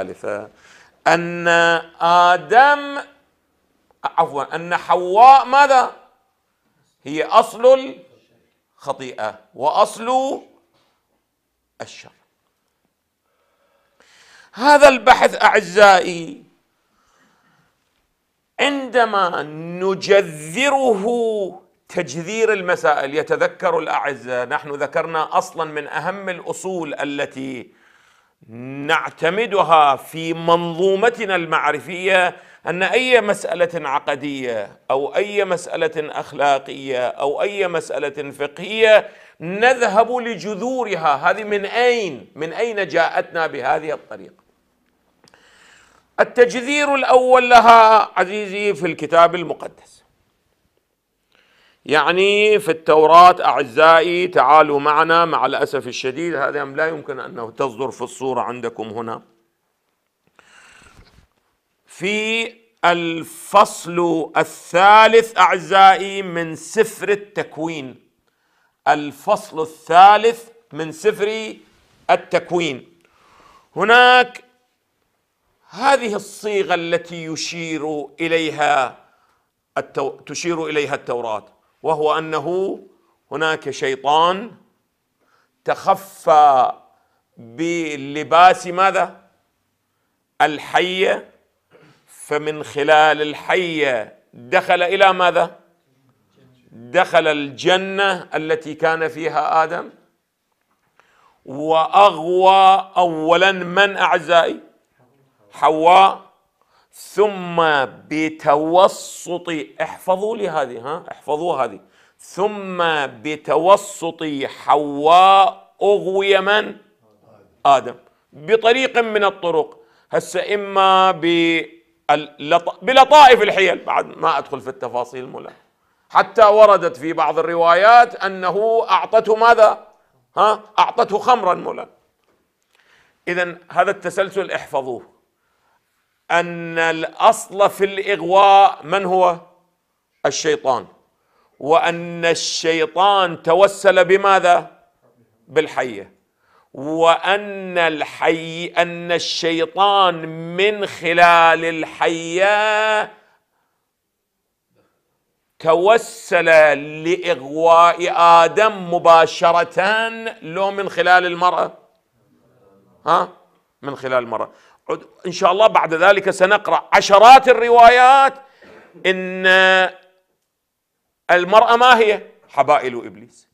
الثالثة أن آدم عفوا أن حواء ماذا؟ هي أصل الخطيئة وأصل الشر هذا البحث أعزائي عندما نجذره تجذير المسائل يتذكر الأعزة نحن ذكرنا أصلا من أهم الأصول التي نعتمدها في منظومتنا المعرفيه ان اي مساله عقديه او اي مساله اخلاقيه او اي مساله فقهيه نذهب لجذورها هذه من اين من اين جاءتنا بهذه الطريقه التجذير الاول لها عزيزي في الكتاب المقدس يعني في التوراة أعزائي تعالوا معنا مع الأسف الشديد هذا لا يمكن أنه تصدر في الصورة عندكم هنا في الفصل الثالث أعزائي من سفر التكوين الفصل الثالث من سفر التكوين هناك هذه الصيغة التي يشير إليها التو... تشير إليها التوراة وهو انه هناك شيطان تخفى بلباس ماذا الحيه فمن خلال الحيه دخل الى ماذا دخل الجنه التي كان فيها ادم واغوى اولا من اعزائي حواء ثم بتوسط احفظوا لي هذه ها احفظوا هذه ثم بتوسط حواء اغوي من؟ ادم بطريق من الطرق هسه اما بلطائف الحيل بعد ما ادخل في التفاصيل الملا حتى وردت في بعض الروايات انه اعطته ماذا؟ ها اعطته خمرا ملا اذا هذا التسلسل احفظوه أن الأصل في الإغواء من هو؟ الشيطان وأن الشيطان توسل بماذا؟ بالحية وأن الحي أن الشيطان من خلال الحية توسل لإغواء آدم مباشرة لو من خلال المرأة ها من خلال المرأة إن شاء الله بعد ذلك سنقرأ عشرات الروايات إن المرأة ما هي حبائل إبليس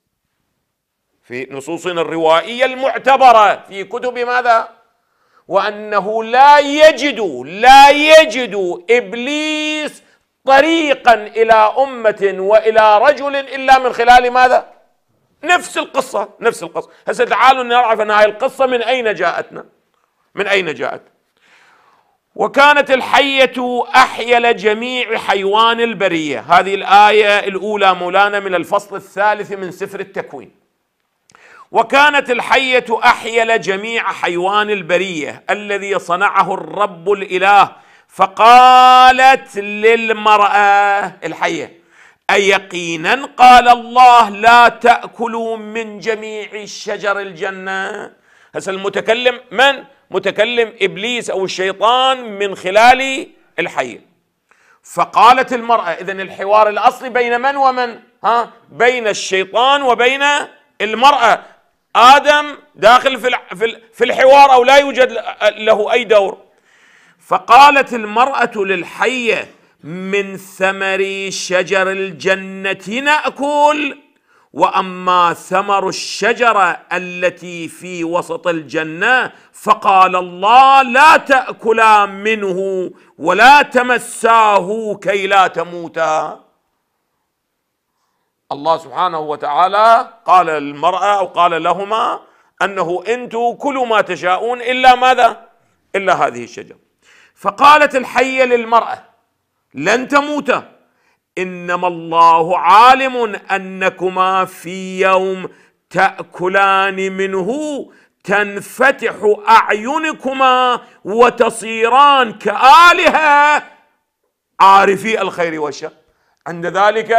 في نصوصنا الروائية المعتبرة في كتب ماذا؟ وأنه لا يجد لا يجد إبليس طريقا إلى أمة وإلى رجل إلا من خلال ماذا؟ نفس القصة نفس القصة هسه تعالوا نعرف أن هاي القصة من أين جاءتنا من أين جاءت وكانت الحية أحيل جميع حيوان البرية هذه الآية الأولى مولانا من الفصل الثالث من سفر التكوين وكانت الحية أحيل جميع حيوان البرية الذي صنعه الرب الإله فقالت للمرأة الحية أيقينا قال الله لا تأكلوا من جميع شجر الجنة هسه المتكلم من متكلم ابليس او الشيطان من خلال الحي فقالت المراه اذا الحوار الاصلي بين من ومن ها بين الشيطان وبين المراه ادم داخل في في الحوار او لا يوجد له اي دور فقالت المراه للحيه من ثمر شجر الجنه ناكل واما ثمر الشجره التي في وسط الجنه فقال الله لا تاكلا منه ولا تمساه كي لا تموتا الله سبحانه وتعالى قال للمراه او قال لهما انه انتم كلوا ما تشاءون الا ماذا؟ الا هذه الشجره فقالت الحيه للمراه لن تموتا انما الله عالم انكما في يوم تاكلان منه تنفتح اعينكما وتصيران كالهه عارفي الخير والشر عند ذلك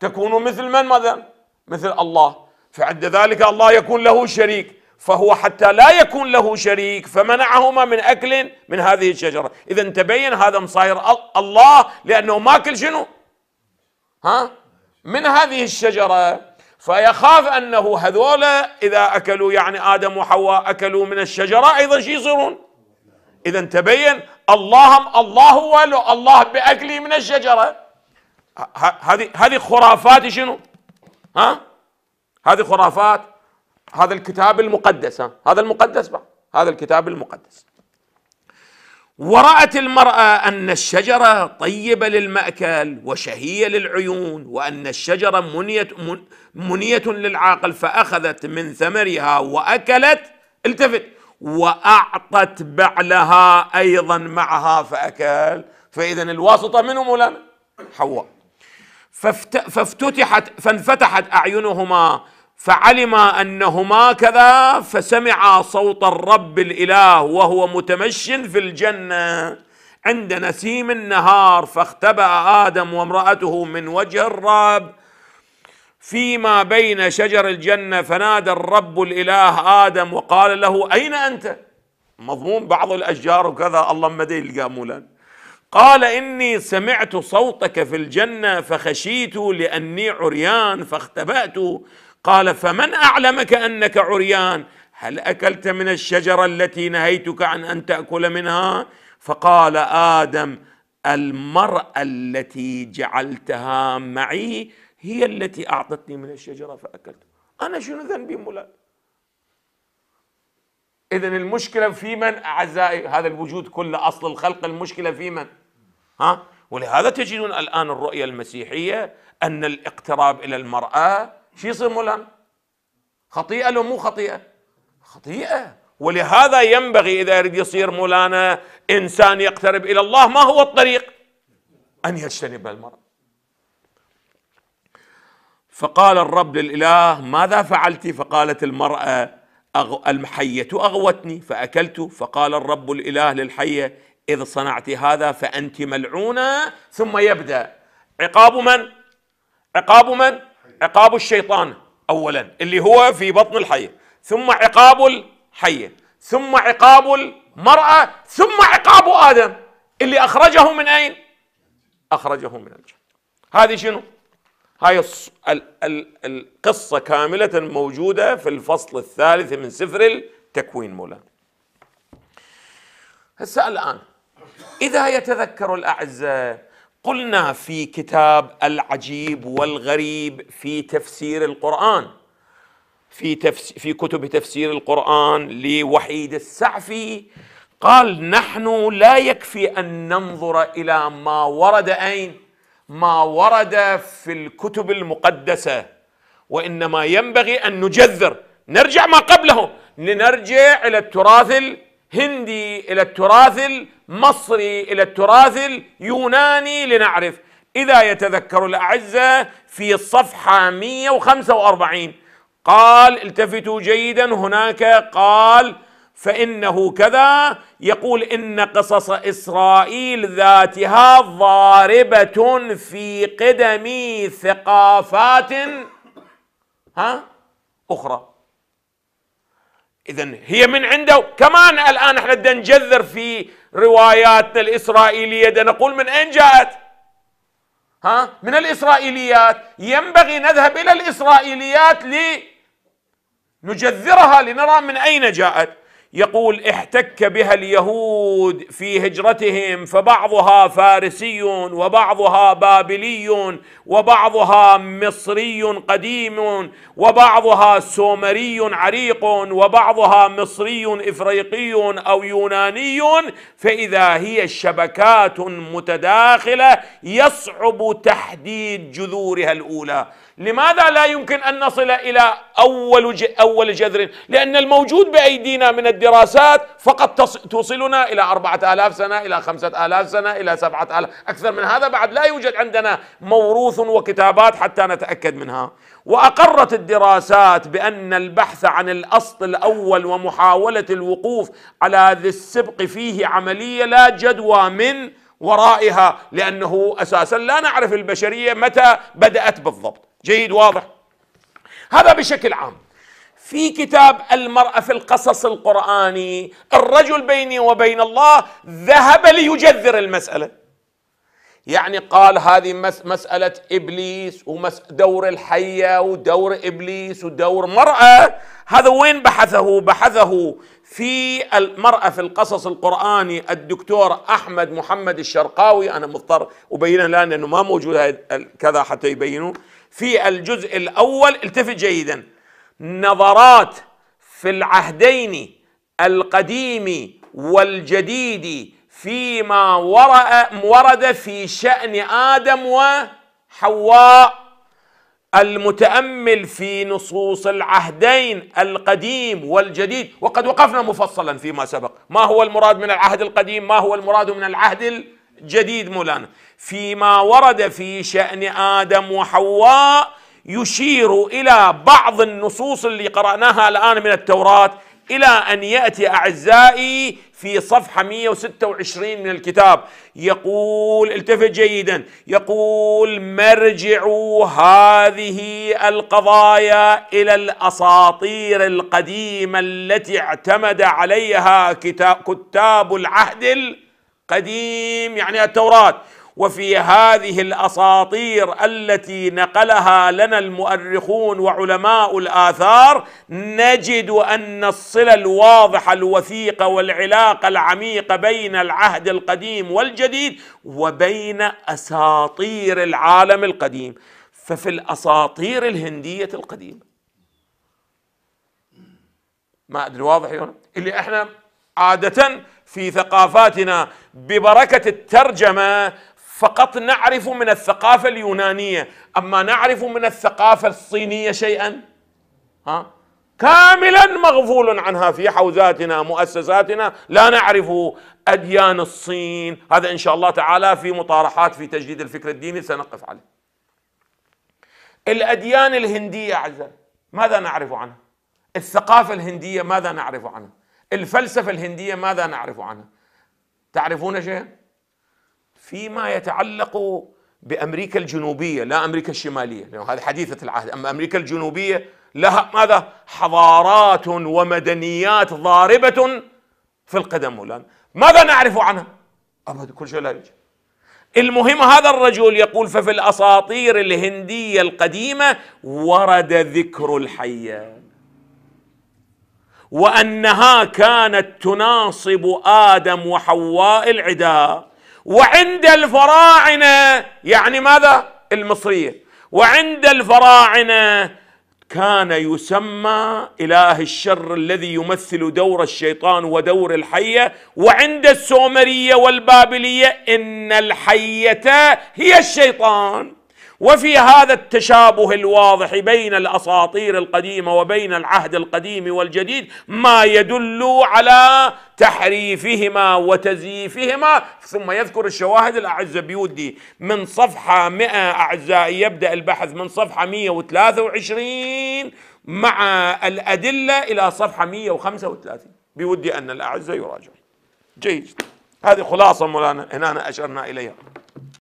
تكون مثل من ماذا مثل الله فعند ذلك الله يكون له شريك فهو حتى لا يكون له شريك فمنعهما من اكل من هذه الشجره اذا تبين هذا مصاير الله لانه ماكل شنو ها من هذه الشجرة فيخاف أنه هذولا إذا أكلوا يعني آدم وحواء أكلوا من الشجرة أيضا شو يصيرون إذا تبين اللهم الله هو الله بأكله من الشجرة هذه هذه خرافات شنو؟ ها؟ هذه خرافات هذا الكتاب المقدس ها؟ هذا المقدس بقى هذا الكتاب المقدس ورأت المرأة أن الشجرة طيبة للمأكل وشهية للعيون وأن الشجرة منية, منية للعاقل فأخذت من ثمرها وأكلت التفت وأعطت بعلها أيضا معها فأكل فإذا الواسطة من مولانا حواء فافتتحت فانفتحت أعينهما فعلم انهما كذا فسمع صوت الرب الاله وهو متمش في الجنه عند نسيم النهار فاختبأ آدم وامرأته من وجه الرب فيما بين شجر الجنة فنادى الرب الإله آدم وقال له أين أنت مضمون بعض الأشجار وكذا الله ما مدي القامولا قال إني سمعت صوتك في الجنة فخشيت لأني عريان فاختبأت قال فمن اعلمك انك عريان هل اكلت من الشجره التي نهيتك عن ان تاكل منها فقال ادم المراه التي جعلتها معي هي التي اعطتني من الشجره فاكلت انا شنو ذنبي مولا اذا المشكله في من اعزائي هذا الوجود كله اصل الخلق المشكله في من ها ولهذا تجدون الان الرؤيه المسيحيه ان الاقتراب الى المراه شو يصير ملهم خطيئة لو مو خطيئة خطيئة ولهذا ينبغي إذا يريد يصير مولانا إنسان يقترب إلى الله ما هو الطريق أن يجتنب المرض فقال الرب للإله ماذا فعلت فقالت المرأة أغ... الحية أغوتني فأكلت فقال الرب الإله للحية إذ صنعت هذا فأنت ملعونة ثم يبدأ عقاب من؟ عقاب من؟ عقاب الشيطان اولا اللي هو في بطن الحيه ثم عقاب الحيه ثم عقاب المراه ثم عقاب ادم اللي اخرجه من اين اخرجه من الجنه هذه شنو هاي القصة كاملة موجودة في الفصل الثالث من سفر التكوين مولانا هسه الآن إذا يتذكر الأعزاء قلنا في كتاب العجيب والغريب في تفسير القرآن في تفس في كتب تفسير القرآن لوحيد السعفي قال نحن لا يكفي أن ننظر إلى ما ورد أين ما ورد في الكتب المقدسة وإنما ينبغي أن نجذر نرجع ما قبله لنرجع إلى التراث الهندي إلى التراث مصري إلى التراث اليوناني لنعرف إذا يتذكر الأعزة في الصفحة 145 قال التفتوا جيدا هناك قال فإنه كذا يقول إن قصص إسرائيل ذاتها ضاربة في قدم ثقافات ها أخرى إذا هي من عنده كمان الآن احنا بدنا نجذر في رواياتنا الإسرائيلية ده نقول من أين جاءت ها من الإسرائيليات ينبغي نذهب إلى الإسرائيليات لنجذرها لنرى من أين جاءت يقول احتك بها اليهود في هجرتهم فبعضها فارسي وبعضها بابلي وبعضها مصري قديم وبعضها سومري عريق وبعضها مصري افريقي او يوناني فاذا هي شبكات متداخله يصعب تحديد جذورها الاولى لماذا لا يمكن ان نصل الى اول اول جذر لان الموجود بايدينا من الدول الدراسات فقط توصلنا إلى أربعة آلاف سنة إلى خمسة آلاف سنة إلى سبعة آلاف أكثر من هذا بعد لا يوجد عندنا موروث وكتابات حتى نتأكد منها وأقرت الدراسات بأن البحث عن الأصل الأول ومحاولة الوقوف على ذي السبق فيه عملية لا جدوى من ورائها لأنه أساسا لا نعرف البشرية متى بدأت بالضبط جيد واضح هذا بشكل عام في كتاب المرأة في القصص القرآني الرجل بيني وبين الله ذهب ليجذر المسألة يعني قال هذه مسألة إبليس ودور الحية ودور إبليس ودور مرأة هذا وين بحثه بحثه في المرأة في القصص القرآني الدكتور أحمد محمد الشرقاوي أنا مضطر أبينه الآن لأنه ما موجود كذا حتى يبينه في الجزء الأول التفت جيداً نظرات في العهدين القديم والجديد فيما ورد في شأن آدم وحواء المتأمل في نصوص العهدين القديم والجديد وقد وقفنا مفصلا فيما سبق ما هو المراد من العهد القديم ما هو المراد من العهد الجديد مولانا فيما ورد في شأن آدم وحواء يشير إلى بعض النصوص اللي قرأناها الآن من التوراة إلى أن يأتي أعزائي في صفحة 126 من الكتاب يقول التفت جيدا يقول مرجعوا هذه القضايا إلى الأساطير القديمة التي اعتمد عليها كتاب كتاب العهد القديم يعني التوراة وفي هذه الاساطير التي نقلها لنا المؤرخون وعلماء الاثار نجد ان الصله الواضحه الوثيقه والعلاقه العميقه بين العهد القديم والجديد وبين اساطير العالم القديم ففي الاساطير الهنديه القديمه ما ادري واضح يونا اللي احنا عاده في ثقافاتنا ببركه الترجمه فقط نعرف من الثقافة اليونانية أما نعرف من الثقافة الصينية شيئا ها كاملا مغفول عنها في حوزاتنا مؤسساتنا لا نعرف أديان الصين هذا إن شاء الله تعالى في مطارحات في تجديد الفكر الديني سنقف عليه الأديان الهندية أعزائي ماذا نعرف عنها الثقافة الهندية ماذا نعرف عنها الفلسفة الهندية ماذا نعرف عنها تعرفون شيئا فيما يتعلق بامريكا الجنوبيه لا امريكا الشماليه لانه هذه حديثه العهد اما امريكا الجنوبيه لها ماذا حضارات ومدنيات ضاربه في القدم الان ماذا نعرف عنها ابدا كل شيء لا يوجد المهم هذا الرجل يقول ففي الاساطير الهنديه القديمه ورد ذكر الحيه وانها كانت تناصب ادم وحواء العداء وعند الفراعنه يعني ماذا؟ المصريه وعند الفراعنه كان يسمى اله الشر الذي يمثل دور الشيطان ودور الحيه وعند السومريه والبابليه ان الحيه هي الشيطان وفي هذا التشابه الواضح بين الاساطير القديمه وبين العهد القديم والجديد ما يدل على تحريفهما وتزييفهما ثم يذكر الشواهد الاعزه بيودي من صفحه 100 اعزائي يبدا البحث من صفحه 123 مع الادله الى صفحه 135 بودي ان الاعزه يراجع جيد هذه خلاصه مولانا هنا اشرنا اليها